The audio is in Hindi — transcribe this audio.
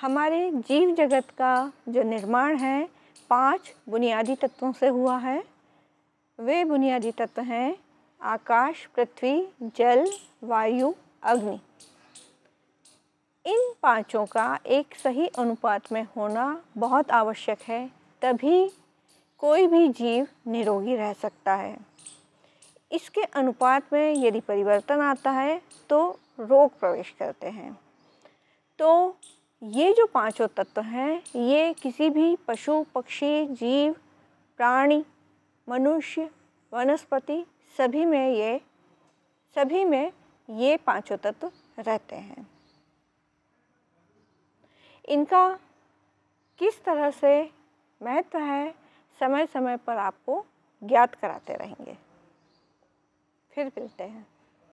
हमारे जीव जगत का जो निर्माण है पांच बुनियादी तत्वों से हुआ है वे बुनियादी तत्व हैं आकाश पृथ्वी जल वायु अग्नि इन पांचों का एक सही अनुपात में होना बहुत आवश्यक है तभी कोई भी जीव निरोगी रह सकता है इसके अनुपात में यदि परिवर्तन आता है तो रोग प्रवेश करते हैं तो ये जो पांचों तत्व हैं ये किसी भी पशु पक्षी जीव प्राणी मनुष्य वनस्पति सभी में ये सभी में ये पांचों तत्व रहते हैं इनका किस तरह से महत्व है समय समय पर आपको ज्ञात कराते रहेंगे फिर मिलते हैं